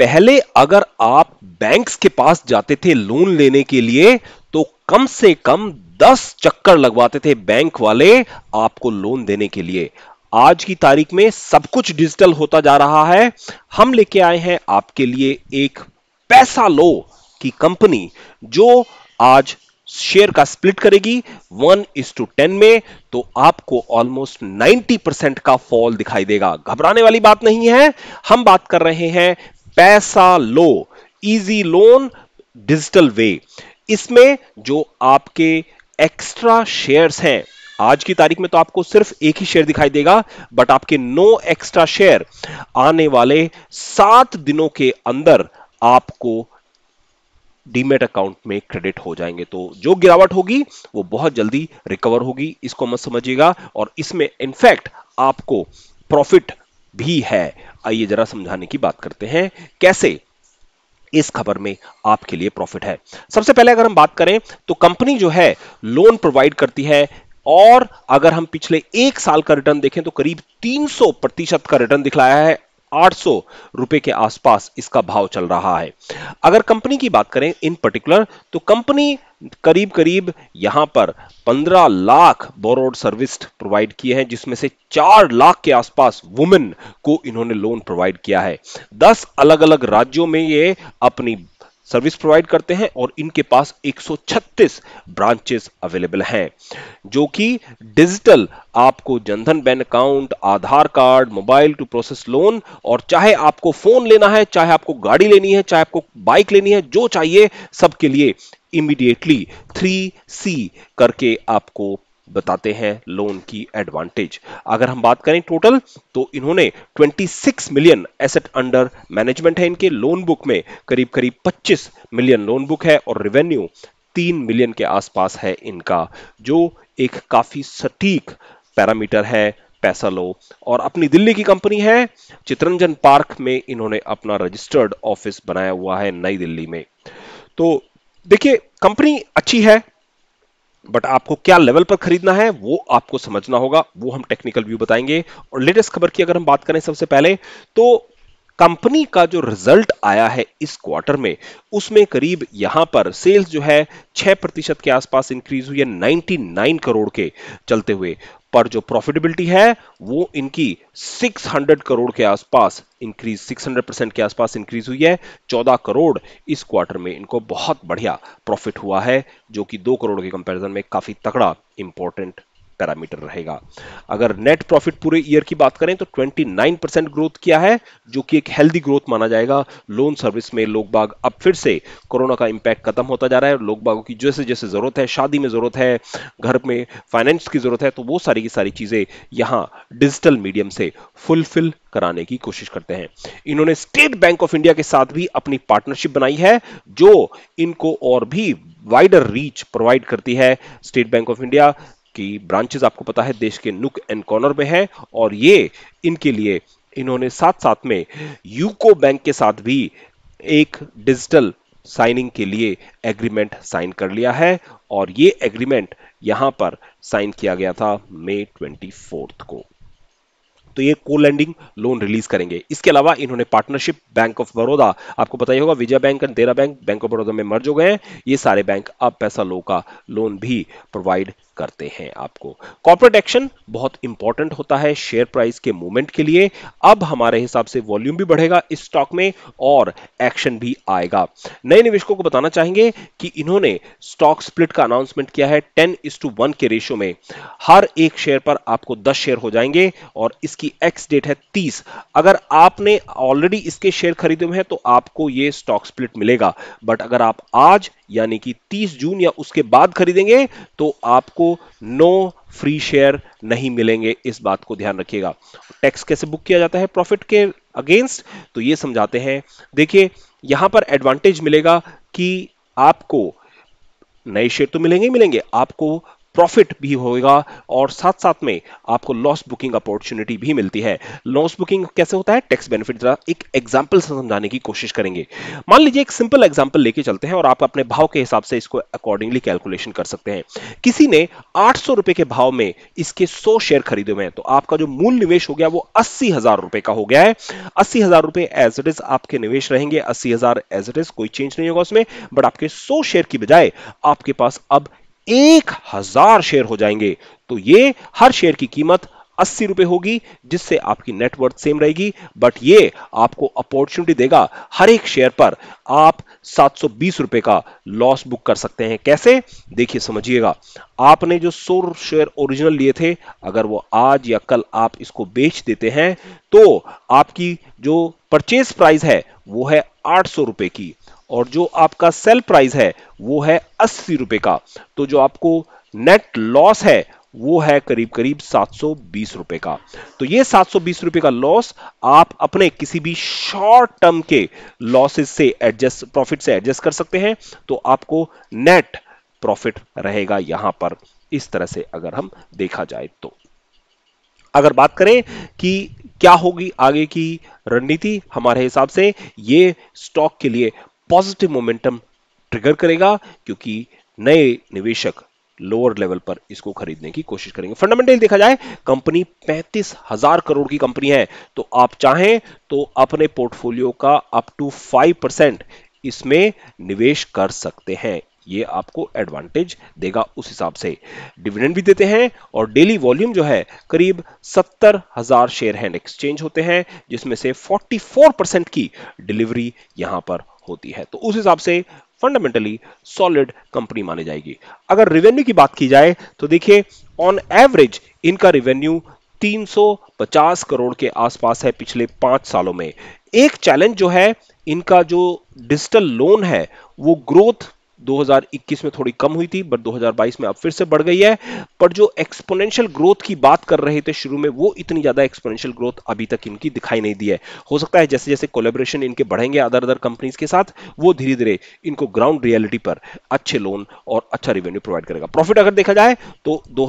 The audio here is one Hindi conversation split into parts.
पहले अगर आप बैंक्स के पास जाते थे लोन लेने के लिए तो कम से कम 10 चक्कर लगवाते थे बैंक वाले आपको लोन देने के लिए आज की तारीख में सब कुछ डिजिटल होता जा रहा है हम लेके आए हैं आपके लिए एक पैसा लो की कंपनी जो आज शेयर का स्प्लिट करेगी वन इज टू टेन में तो आपको ऑलमोस्ट 90 परसेंट का फॉल दिखाई देगा घबराने वाली बात नहीं है हम बात कर रहे हैं पैसा लो इजी लोन डिजिटल वे इसमें जो आपके एक्स्ट्रा शेयर्स हैं आज की तारीख में तो आपको सिर्फ एक ही शेयर दिखाई देगा बट आपके नो एक्स्ट्रा शेयर आने वाले सात दिनों के अंदर आपको डीमेट अकाउंट में क्रेडिट हो जाएंगे तो जो गिरावट होगी वो बहुत जल्दी रिकवर होगी इसको मत समझिएगा और इसमें इनफैक्ट आपको प्रॉफिट भी है आइए जरा समझाने की बात करते हैं कैसे इस खबर में आपके लिए प्रॉफिट है सबसे पहले अगर हम बात करें तो कंपनी जो है लोन प्रोवाइड करती है और अगर हम पिछले एक साल का रिटर्न देखें तो करीब 300 प्रतिशत का रिटर्न दिखलाया है 800 रुपए के आसपास इसका भाव चल रहा है अगर कंपनी की बात करें इन पर्टिकुलर तो कंपनी करीब करीब यहां पर 15 लाख बोरोड सर्विस प्रोवाइड किए हैं जिसमें से 4 लाख के आसपास वुमेन को इन्होंने लोन प्रोवाइड किया है 10 अलग अलग राज्यों में ये अपनी सर्विस प्रोवाइड करते हैं और इनके पास 136 ब्रांचेस अवेलेबल हैं जो कि डिजिटल आपको Jandhan bank account Aadhaar card mobile to process loan और चाहे आपको फोन लेना है चाहे आपको गाड़ी लेनी है चाहे आपको बाइक लेनी है जो चाहिए सबके लिए इमीडिएटली थ्री सी करके आपको बताते हैं लोन की एडवांटेज अगर हम बात करें टोटल तो इन्होंने 26 मिलियन एसेट अंडर मैनेजमेंट है इनके लोन बुक में करीब करीब 25 मिलियन लोन बुक है और रिवेन्यू 3 मिलियन के आसपास है इनका जो एक काफी सटीक पैरामीटर है पैसा लो और अपनी दिल्ली की कंपनी है चित्रंजन पार्क में इन्होंने अपना रजिस्टर्ड ऑफिस बनाया हुआ है नई दिल्ली में तो देखिए कंपनी अच्छी है बट आपको क्या लेवल पर खरीदना है वो आपको समझना होगा वो हम टेक्निकल व्यू बताएंगे और लेटेस्ट खबर की अगर हम बात करें सबसे पहले तो कंपनी का जो रिजल्ट आया है इस क्वार्टर में उसमें करीब यहां पर सेल्स जो है 6 प्रतिशत के आसपास इंक्रीज हुई है 99 करोड़ के चलते हुए पर जो प्रॉफिटेबिलिटी है वो इनकी 600 करोड़ के आसपास इंक्रीज 600 परसेंट के आसपास इंक्रीज हुई है 14 करोड़ इस क्वार्टर में इनको बहुत बढ़िया प्रॉफिट हुआ है जो कि 2 करोड़ के कंपैरिजन में काफी तगड़ा इंपॉर्टेंट पैरामीटर रहेगा अगर नेट प्रॉफिट पूरे ईयर की बात करें तो 29% ग्रोथ किया है जो कि एक हेल्दी ग्रोथ माना जाएगा लोन सर्विस में लोग बाग अब फिर से कोरोना का इंपैक्ट खत्म होता जा रहा है लोग बागों की जैसे जैसे जरूरत है शादी में जरूरत है घर में फाइनेंस की जरूरत है तो वो सारी की सारी चीजें यहाँ डिजिटल मीडियम से फुलफिल कराने की कोशिश करते हैं इन्होंने स्टेट बैंक ऑफ इंडिया के साथ भी अपनी पार्टनरशिप बनाई है जो इनको और भी वाइडर रीच प्रोवाइड करती है स्टेट बैंक ऑफ इंडिया की ब्रांचेस आपको पता है देश के नुक एंड कॉर्नर में है और ये इनके लिए इन्होंने साथ साथ में यूको बैंक के साथ भी एक डिजिटल साइनिंग के लिए एग्रीमेंट साइन कर लिया है और ये एग्रीमेंट यहां पर साइन किया गया था मई ट्वेंटी को तो ये को लैंडिंग लोन रिलीज करेंगे इसके अलावा इन्होंने पार्टनरशिप बैंक ऑफ बड़ौदा आपको पता ही होगा विजय बैंक और देरा बैंक बैंक ऑफ बड़ौदा में मर्ज हो गए हैं ये सारे बैंक अब पैसा लो का लोन भी प्रोवाइड करते हैं आपको कॉर्पोरेट एक्शन बहुत इंपॉर्टेंट होता है शेयर प्राइस के मूवमेंट के लिए अब हमारे हिसाब से वॉल्यूम भी बढ़ेगा इस स्टॉक में और एक्शन भी आएगा नए निवेशकों को बताना चाहेंगे कि इन्होंने स्टॉक स्प्लिट का अनाउंसमेंट किया है टेन इस टू वन के रेशियो में हर एक शेयर पर आपको दस शेयर हो जाएंगे और इसकी एक्स डेट है तीस अगर आपने ऑलरेडी इसके शेयर खरीदे हुए हैं तो आपको ये स्टॉक स्प्लिट मिलेगा बट अगर आप आज यानी कि 30 जून या उसके बाद खरीदेंगे तो आपको नो फ्री शेयर नहीं मिलेंगे इस बात को ध्यान रखिएगा टैक्स कैसे बुक किया जाता है प्रॉफिट के अगेंस्ट तो ये समझाते हैं देखिए यहां पर एडवांटेज मिलेगा कि आपको नए शेयर तो मिलेंगे ही मिलेंगे आपको प्रॉफिट भी होगा और साथ साथ में आपको लॉस बुकिंग अपॉर्चुनिटी भी मिलती है लॉस बुकिंग कैसे होता है टैक्स बेनिफिट जरा एक एग्जाम्पल से समझाने की कोशिश करेंगे मान लीजिए एक सिंपल एग्जाम्पल लेके चलते हैं और आप अपने भाव के हिसाब से इसको अकॉर्डिंगली कैलकुलेशन कर सकते हैं किसी ने आठ रुपए के भाव में इसके सौ शेयर खरीदे हुए हैं तो आपका जो मूल निवेश हो गया वो अस्सी हजार रुपए का हो गया है अस्सी हजार रुपए एज इट इज आपके निवेश रहेंगे अस्सी हजार एज इट इज कोई चेंज नहीं होगा उसमें बट आपके सौ शेयर की बजाय आपके पास अब एक हजार शेयर हो जाएंगे तो ये हर शेयर की कीमत अस्सी रुपए होगी जिससे आपकी नेटवर्थ सेम रहेगी बट ये आपको अपॉर्चुनिटी देगा हर एक शेयर पर आप सात सौ बीस रुपए का लॉस बुक कर सकते हैं कैसे देखिए समझिएगा आपने जो सौ शेयर ओरिजिनल लिए थे अगर वो आज या कल आप इसको बेच देते हैं तो आपकी जो परचेज प्राइस है वो है आठ सौ रुपए की और जो आपका सेल प्राइस है वो है अस्सी रुपए का तो जो आपको नेट लॉस है वो है करीब करीब 720 रुपए का तो ये 720 रुपए का लॉस आप अपने किसी भी शॉर्ट टर्म के लॉसेस से एडजस्ट प्रॉफिट से एडजस्ट कर सकते हैं तो आपको नेट प्रॉफिट रहेगा यहां पर इस तरह से अगर हम देखा जाए तो अगर बात करें कि क्या होगी आगे की रणनीति हमारे हिसाब से ये स्टॉक के लिए पॉजिटिव मोमेंटम ट्रिगर करेगा क्योंकि नए निवेशक लोअर लेवल पर इसको खरीदने की कोशिश करेंगे फंडामेंटल देखा जाए कंपनी पैंतीस हजार करोड़ की कंपनी है तो आप चाहें तो अपने पोर्टफोलियो का अप टू फाइव परसेंट इसमें निवेश कर सकते हैं ये आपको एडवांटेज देगा उस हिसाब से डिविडेंड भी देते हैं और डेली वॉल्यूम जो है करीब सत्तर हजार शेयर हैंड एक्सचेंज होते हैं जिसमें से 44 परसेंट की डिलीवरी यहां पर होती है तो उस हिसाब से फंडामेंटली सॉलिड कंपनी मानी जाएगी अगर रिवेन्यू की बात की जाए तो देखिए ऑन एवरेज इनका रिवेन्यू 350 करोड़ के आसपास है पिछले पांच सालों में एक चैलेंज जो है इनका जो डिजिटल लोन है वो ग्रोथ 2021 में थोड़ी कम हुई थी बट 2022 में अब फिर से बढ़ गई है पर जो एक्सपोनेंशियल ग्रोथ की बात कर रहे थे शुरू में वो इतनी ज्यादा एक्सपोनेंशियल ग्रोथ अभी तक इनकी दिखाई नहीं दी है हो सकता है जैसे जैसे कोलेबोरेशन इनके बढ़ेंगे अदर अदर कंपनीज के साथ वो धीरे धीरे इनको ग्राउंड रियलिटी पर अच्छे लोन और अच्छा रिवेन्यू प्रोवाइड करेगा प्रॉफिट अगर देखा जाए तो दो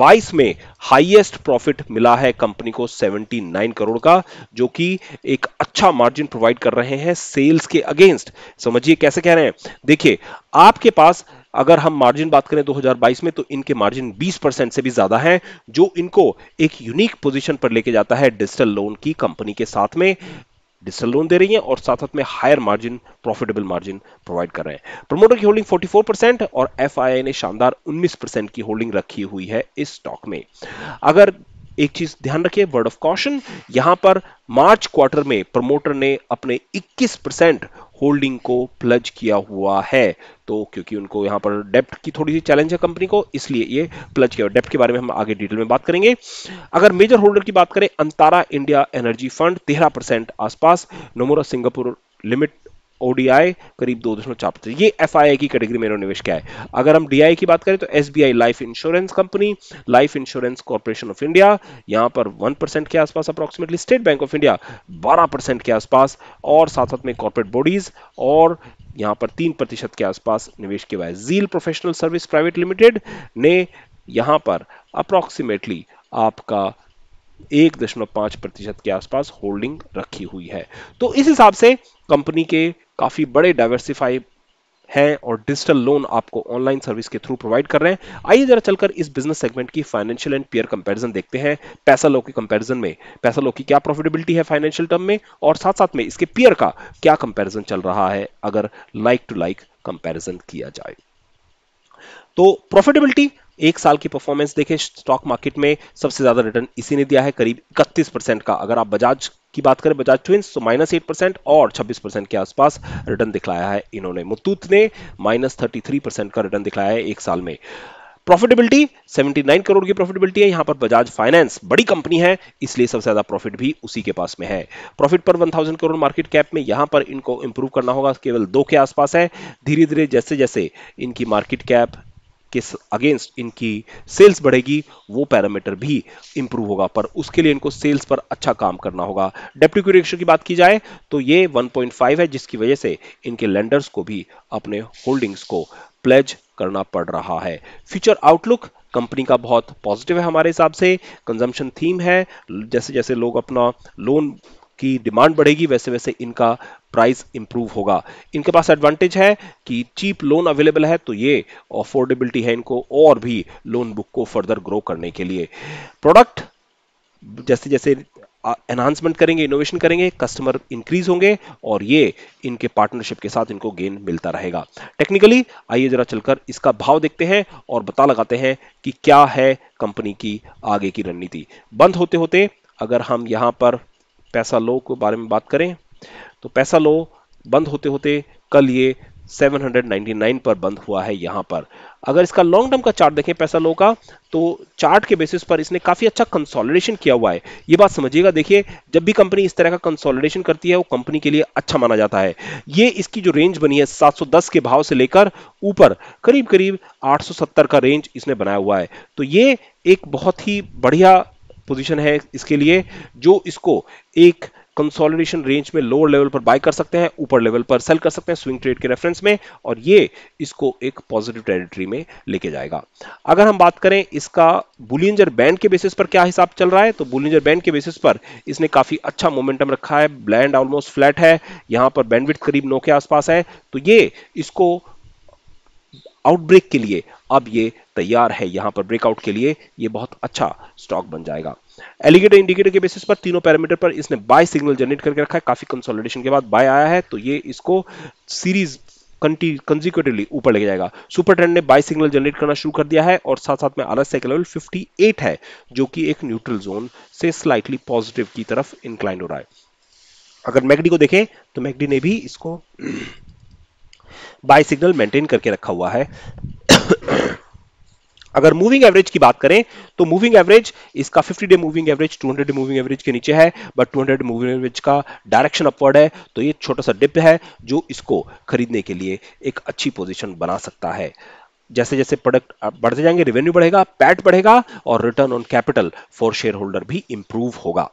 22 में हाईएस्ट प्रॉफिट मिला है कंपनी को 79 करोड़ का जो कि एक अच्छा मार्जिन प्रोवाइड कर रहे हैं सेल्स के अगेंस्ट समझिए कैसे कह रहे हैं देखिए आपके पास अगर हम मार्जिन बात करें 2022 में तो इनके मार्जिन 20 परसेंट से भी ज्यादा है जो इनको एक यूनिक पोजीशन पर लेके जाता है डिजिटल लोन की कंपनी के साथ में डिजिटल लोन दे रही है और साथ साथ में higher margin profitable margin provide कर रहे हैं प्रमोटर की होल्डिंग 44% और एफ ने शानदार 19% की होल्डिंग रखी हुई है इस स्टॉक में अगर एक चीज ध्यान रखिए वर्ड ऑफ कॉशन यहां पर मार्च क्वार्टर में प्रमोटर ने अपने 21 परसेंट होल्डिंग को प्लज किया हुआ है तो क्योंकि उनको यहां पर डेप्ट की थोड़ी सी चैलेंज है कंपनी को इसलिए ये प्लज किया डेप्ट के बारे में हम आगे डिटेल में बात करेंगे अगर मेजर होल्डर की बात करें अंतारा इंडिया एनर्जी फंड तेरह परसेंट आसपास नोमोरा सिंगापुर लिमिट ओडीआई करीब दो दशमलव चार ये एफ की कैटेगरी में इन्होंने निवेश किया है अगर हम डीआई की बात करें तो S life insurance company life insurance corporation of India यहाँ पर वन के आसपास approximately state bank of India बारह के आसपास और साथ साथ में कॉर्पोरेट बॉडीज और यहाँ पर तीन प्रतिशत के आसपास निवेश किया है Zeal professional service private limited ने यहाँ पर अप्रोक्सीमेटली आपका एक दशमलव पांच प्रतिशत के आसपास होल्डिंग रखी हुई है तो इस हिसाब से कंपनी के काफी बड़े डाइवर्सिफाई है और डिजिटल लोन आपको ऑनलाइन सर्विस के थ्रू प्रोवाइड कर रहे हैं आइए जरा चलकर इस बिजनेस सेगमेंट की फाइनेंशियल एंड पियर कंपैरिजन देखते हैं पैसा लो के कंपैरिजन में पैसा लो की क्या प्रॉफिटेबिलिटी है फाइनेंशियल टर्म में और साथ साथ में इसके पियर का क्या कंपैरिजन चल रहा है अगर लाइक टू लाइक कंपेरिजन किया जाए तो प्रॉफिटेबिलिटी एक साल की परफॉर्मेंस देखें स्टॉक मार्केट में सबसे ज्यादा रिटर्न इसी ने दिया है करीब इकतीस परसेंट का अगर आप बजाज की बात करें बजाज ट्विंस तो माइनस एट परसेंट और छब्बीस परसेंट के आसपास रिटर्न दिखलाया है इन्होंने मुतूत ने माइनस थर्टी थ्री परसेंट का रिटर्न दिखलाया है एक साल में प्रॉफिटेबिलिटी 79 करोड़ की प्रॉफिटेबिलिटी है यहां पर बजाज फाइनेंस बड़ी कंपनी है इसलिए सबसे ज्यादा प्रॉफिट भी उसी के पास में है प्रॉफिट पर 1000 करोड़ मार्केट कैप में यहां पर इनको इंप्रूव करना होगा केवल दो के आसपास है धीरे धीरे जैसे जैसे इनकी मार्केट कैप के अगेंस्ट इनकी सेल्स बढ़ेगी वो पैरामीटर भी इंप्रूव होगा पर उसके लिए इनको सेल्स पर अच्छा काम करना होगा डेप्टी इक्विटी की बात की जाए तो ये 1.5 है जिसकी वजह से इनके लेंडर्स को भी अपने होल्डिंग्स को प्लेज करना पड़ रहा है फ्यूचर आउटलुक कंपनी का बहुत पॉजिटिव है हमारे हिसाब से कंजम्पशन थीम है जैसे जैसे लोग अपना लोन की डिमांड बढ़ेगी वैसे वैसे इनका प्राइस इंप्रूव होगा इनके पास एडवांटेज है कि चीप लोन अवेलेबल है तो ये अफोर्डेबिलिटी है इनको और भी लोन बुक को फर्दर ग्रो करने के लिए प्रोडक्ट जैसे जैसे एनहांसमेंट करेंगे इनोवेशन करेंगे कस्टमर इंक्रीज होंगे और ये इनके पार्टनरशिप के साथ इनको गेन मिलता रहेगा टेक्निकली आइए जरा चलकर इसका भाव देखते हैं और बता लगाते हैं कि क्या है कंपनी की आगे की रणनीति बंद होते होते अगर हम यहां पर पैसा लो के बारे में बात करें तो पैसा लो बंद होते होते कल ये 799 पर बंद हुआ है यहाँ पर अगर इसका लॉन्ग टर्म का चार्ट देखें पैसा लो का तो चार्ट के बेसिस पर इसने काफ़ी अच्छा कंसोलिडेशन किया हुआ है ये बात समझिएगा देखिए जब भी कंपनी इस तरह का कंसोलिडेशन करती है वो कंपनी के लिए अच्छा माना जाता है ये इसकी जो रेंज बनी है 710 के भाव से लेकर ऊपर करीब करीब 870 का रेंज इसने बनाया हुआ है तो ये एक बहुत ही बढ़िया पोजीशन है इसके लिए जो इसको एक कंसोलिडेशन रेंज में लोअर लेवल पर बाय कर सकते हैं ऊपर लेवल पर सेल कर सकते हैं स्विंग ट्रेड के रेफरेंस में और ये इसको एक पॉजिटिव टेरिटरी में लेके जाएगा अगर हम बात करें इसका बुलिंजर बैंड के बेसिस पर क्या हिसाब चल रहा है तो बुलिंजर बैंड के बेसिस पर इसने काफी अच्छा मोमेंटम रखा है ब्लैंड ऑलमोस्ट फ्लैट है यहां पर बैंडविट करीब नौ के आसपास है तो ये इसको आउटब्रेक के लिए अब ये तैयार है यहां पर ब्रेकआउट के लिए ये बहुत अच्छा स्टॉक बन जाएगा एलिगेटर इंडिकेटर के बेसिस पर तीनों पैरामीटर पर इसने बाय सिग्नल जनरेट करके रखा है काफी कंसोलिडेशन के बाद बाय आया है तो ये इसको सीरीज कंजिक्यूटिवली ऊपर लेके जाएगा सुपर ट्रेंड ने बाय सिग्नल जनरेट करना शुरू कर दिया है और साथ साथ में आरएसआई का लेवल 58 है जो कि एक न्यूट्रल जोन से स्लाइटली पॉजिटिव की तरफ इंक्लाइंड हो रहा है अगर मैगडी को देखें तो मैगडी ने भी इसको बाई सिग्नल मेंटेन करके रखा हुआ है अगर मूविंग एवरेज की बात करें तो मूविंग एवरेज इसका 50 day moving average 200 day moving average के नीचे है बट 200 हंड्रेड मूविंग एवरेज का डायरेक्शन अपवर्ड है तो ये छोटा सा डिप है जो इसको खरीदने के लिए एक अच्छी पोजीशन बना सकता है जैसे जैसे प्रोडक्ट बढ़ते जाएंगे रेवेन्यू बढ़ेगा पैट बढ़ेगा और return on capital for share holder भी इंप्रूव होगा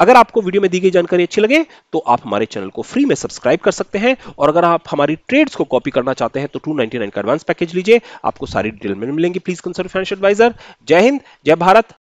अगर आपको वीडियो में दी गई जानकारी अच्छी लगे तो आप हमारे चैनल को फ्री में सब्सक्राइब कर सकते हैं और अगर आप हमारी ट्रेड्स को कॉपी करना चाहते हैं तो 299 का एडवांस पैकेज लीजिए आपको सारी डिटेल में मिलेंगे प्लीज कंसल्ट फाइनेंशियल एडवाइजर जय हिंद जय भारत